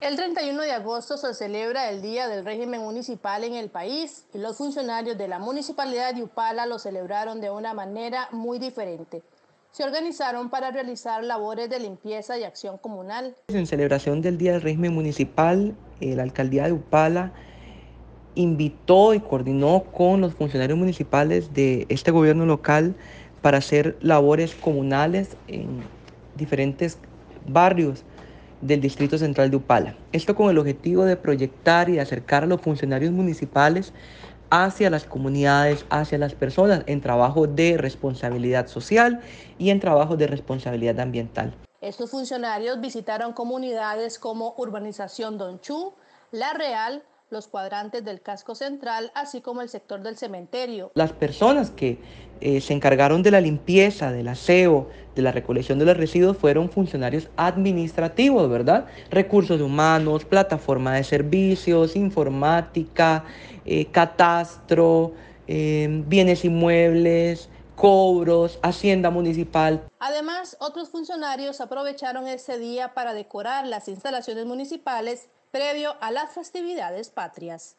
El 31 de agosto se celebra el Día del Régimen Municipal en el país y los funcionarios de la Municipalidad de Upala lo celebraron de una manera muy diferente. Se organizaron para realizar labores de limpieza y acción comunal. En celebración del Día del Régimen Municipal, eh, la Alcaldía de Upala invitó y coordinó con los funcionarios municipales de este gobierno local para hacer labores comunales en diferentes barrios del Distrito Central de Upala. Esto con el objetivo de proyectar y acercar a los funcionarios municipales hacia las comunidades, hacia las personas, en trabajo de responsabilidad social y en trabajo de responsabilidad ambiental. Estos funcionarios visitaron comunidades como Urbanización Don Donchú, La Real, los cuadrantes del casco central, así como el sector del cementerio. Las personas que eh, se encargaron de la limpieza, del aseo, de la recolección de los residuos fueron funcionarios administrativos, ¿verdad? Recursos humanos, plataforma de servicios, informática, eh, catastro, em, bienes inmuebles, cobros, hacienda municipal. Además, otros funcionarios aprovecharon ese día para decorar las instalaciones municipales previo a las festividades patrias.